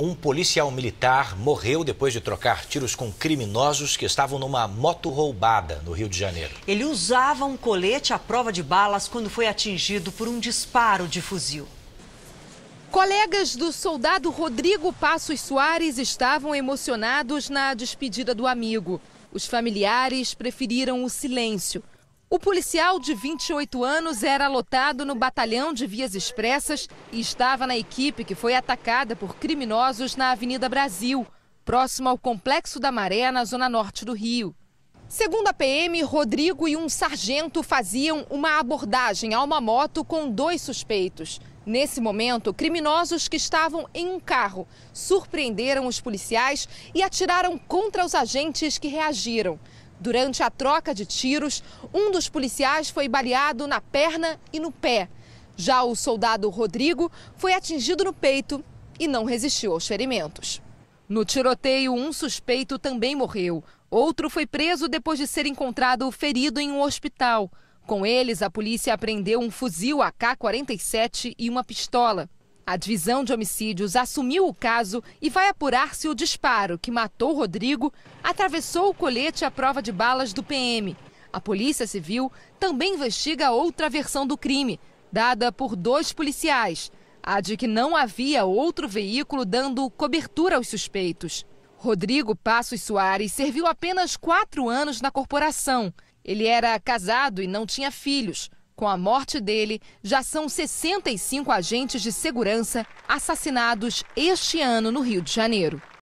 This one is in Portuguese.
Um policial militar morreu depois de trocar tiros com criminosos que estavam numa moto roubada no Rio de Janeiro. Ele usava um colete à prova de balas quando foi atingido por um disparo de fuzil. Colegas do soldado Rodrigo Passos Soares estavam emocionados na despedida do amigo. Os familiares preferiram o silêncio. O policial de 28 anos era lotado no batalhão de vias expressas e estava na equipe que foi atacada por criminosos na Avenida Brasil, próximo ao Complexo da Maré, na zona norte do Rio. Segundo a PM, Rodrigo e um sargento faziam uma abordagem a uma moto com dois suspeitos. Nesse momento, criminosos que estavam em um carro surpreenderam os policiais e atiraram contra os agentes que reagiram. Durante a troca de tiros, um dos policiais foi baleado na perna e no pé. Já o soldado Rodrigo foi atingido no peito e não resistiu aos ferimentos. No tiroteio, um suspeito também morreu. Outro foi preso depois de ser encontrado ferido em um hospital. Com eles, a polícia apreendeu um fuzil AK-47 e uma pistola. A divisão de homicídios assumiu o caso e vai apurar se o disparo que matou Rodrigo atravessou o colete à prova de balas do PM. A Polícia Civil também investiga outra versão do crime, dada por dois policiais, a de que não havia outro veículo dando cobertura aos suspeitos. Rodrigo Passos Soares serviu apenas quatro anos na corporação. Ele era casado e não tinha filhos. Com a morte dele, já são 65 agentes de segurança assassinados este ano no Rio de Janeiro.